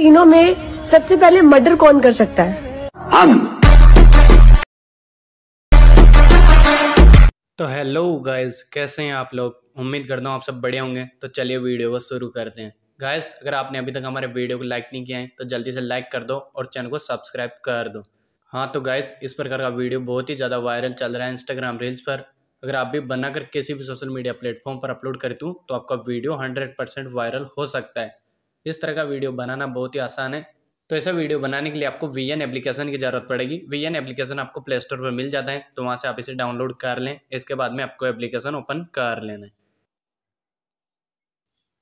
तीनों में सबसे पहले मर्डर कौन कर सकता है हम तो हेलो गाइस कैसे हैं आप लोग उम्मीद करता हूँ आप सब बड़े होंगे तो चलिए वीडियो को शुरू करते हैं गाइस अगर आपने अभी तक हमारे वीडियो को लाइक नहीं किया है तो जल्दी से लाइक कर दो और चैनल को सब्सक्राइब कर दो हाँ तो गाइस इस प्रकार का वीडियो बहुत ही ज़्यादा वायरल चल रहा है इंस्टाग्राम रील्स पर अगर आप भी बनाकर किसी भी सोशल मीडिया प्लेटफॉर्म पर अपलोड करती हूँ तो आपका वीडियो हंड्रेड वायरल हो सकता है इस तरह का वीडियो बनाना बहुत ही आसान है तो ऐसा वीडियो बनाने के लिए आपको वी एन एप्लीकेशन की ज़रूरत पड़ेगी वी एन एप्लीकेशन आपको प्ले स्टोर पर मिल जाता है तो वहाँ से आप इसे डाउनलोड कर लें इसके बाद में आपको एप्लीकेशन ओपन कर लेना है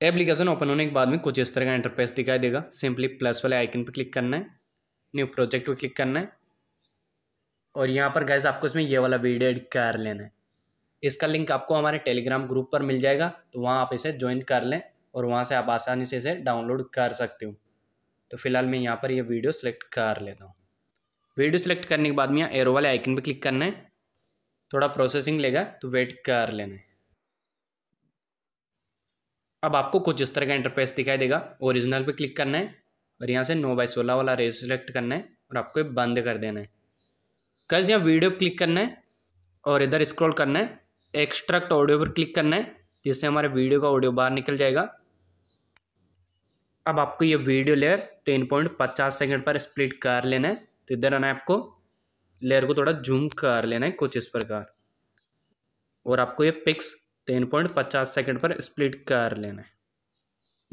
एप्लीकेशन ओपन होने के बाद में कुछ इस तरह का इंटरफेस दिखाई देगा सिंपली प्लस वाले आइकन पर क्लिक करना है न्यू प्रोजेक्ट पर क्लिक करना है और यहाँ पर गैस आपको इसमें ये वाला वीडियो एडिट कर लेना है इसका लिंक आपको हमारे टेलीग्राम ग्रुप पर मिल जाएगा तो वहाँ आप इसे ज्वाइन कर लें और वहाँ से आप आसानी से इसे डाउनलोड कर सकते हो तो फिलहाल मैं यहाँ पर यह वीडियो सेलेक्ट कर लेता हूँ वीडियो सेलेक्ट करने के बाद में यहाँ एरो वाले आइकन पर क्लिक करना है थोड़ा प्रोसेसिंग लेगा तो वेट कर लेना है अब आपको कुछ इस तरह का इंटरफेस दिखाई देगा ओरिजिनल पे क्लिक करना है और यहाँ से नौ बाई सोलह वाला रेज सेलेक्ट करना है और आपको बंद कर देना है कज यहाँ वीडियो क्लिक करना है और इधर स्क्रॉल करना है एक्स्ट्रैक्ट ऑडियो पर क्लिक करना है जिससे हमारे वीडियो का ऑडियो बाहर निकल जाएगा अब आपको ये वीडियो लेयर टेन पॉइंट पचास सेकेंड पर स्प्लिट कर लेना है तो इधर आना है आपको लेयर को थोड़ा जूम कर लेना है कुछ इस प्रकार और आपको ये पिक्स टेन पॉइंट पचास सेकेंड पर स्प्लिट कर लेना है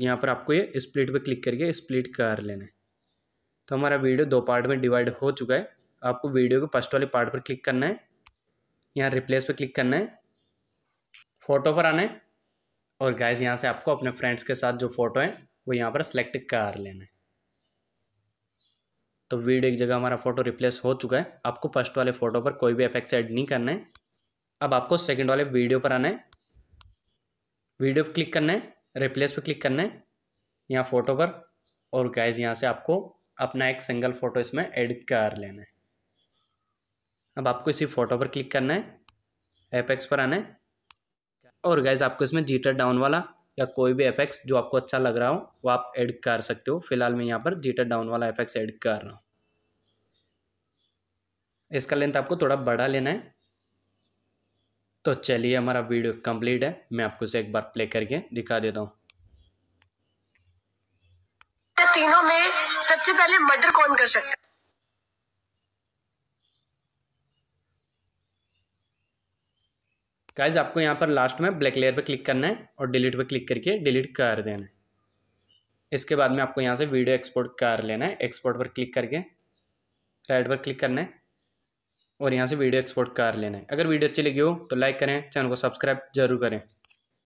यहाँ पर आपको ये स्प्लिट पर क्लिक करके स्प्लिट कर लेना है तो हमारा वीडियो दो पार्ट में डिवाइड हो चुका है आपको वीडियो के फर्स्ट वाले पार्ट पर क्लिक करना है यहाँ रिप्लेस पर क्लिक करना है फ़ोटो पर आना है और गाइज यहाँ से आपको अपने फ्रेंड्स के साथ जो फ़ोटो है वो यहाँ पर सेलेक्ट कर लेना है तो वीडियो एक जगह हमारा फोटो रिप्लेस हो चुका है आपको फर्स्ट वाले फोटो पर कोई भी इफेक्ट ऐड नहीं करना है अब आपको सेकंड वाले वीडियो पर आना है वीडियो पर क्लिक करना है रिप्लेस पर क्लिक करना है यहाँ फोटो पर और गाइज यहाँ से आपको अपना एक सिंगल फ़ोटो इसमें एड कर लेना है अब आपको इसी फ़ोटो पर क्लिक करना है एपेक्स पर आना है और गैज़ आपको इसमें जीटर डाउन वाला या कोई भी एफेक्ट्स जो आपको अच्छा लग रहा हो वो आप ऐड कर सकते हो फिलहाल मैं यहाँ पर जीटर डाउन वाला एफेक्ट्स ऐड कर रहा हूँ इसका लेंथ आपको थोड़ा बड़ा लेना है तो चलिए हमारा वीडियो कंप्लीट है मैं आपको इसे एक बार प्ले करके दिखा देता हूँ तीनों में सबसे पहले मर्डर कौन कर सकता है गाइज आपको यहाँ पर लास्ट में ब्लैक लेयर पर क्लिक करना है और डिलीट पर क्लिक करके डिलीट कर देना है इसके बाद में आपको यहाँ से वीडियो एक्सपोर्ट कर लेना है एक्सपोर्ट पर क्लिक करके राइट पर क्लिक करना है और यहाँ से वीडियो एक्सपोर्ट कर लेना है अगर वीडियो अच्छी लगी हो तो लाइक करें चैनल को सब्सक्राइब जरूर करें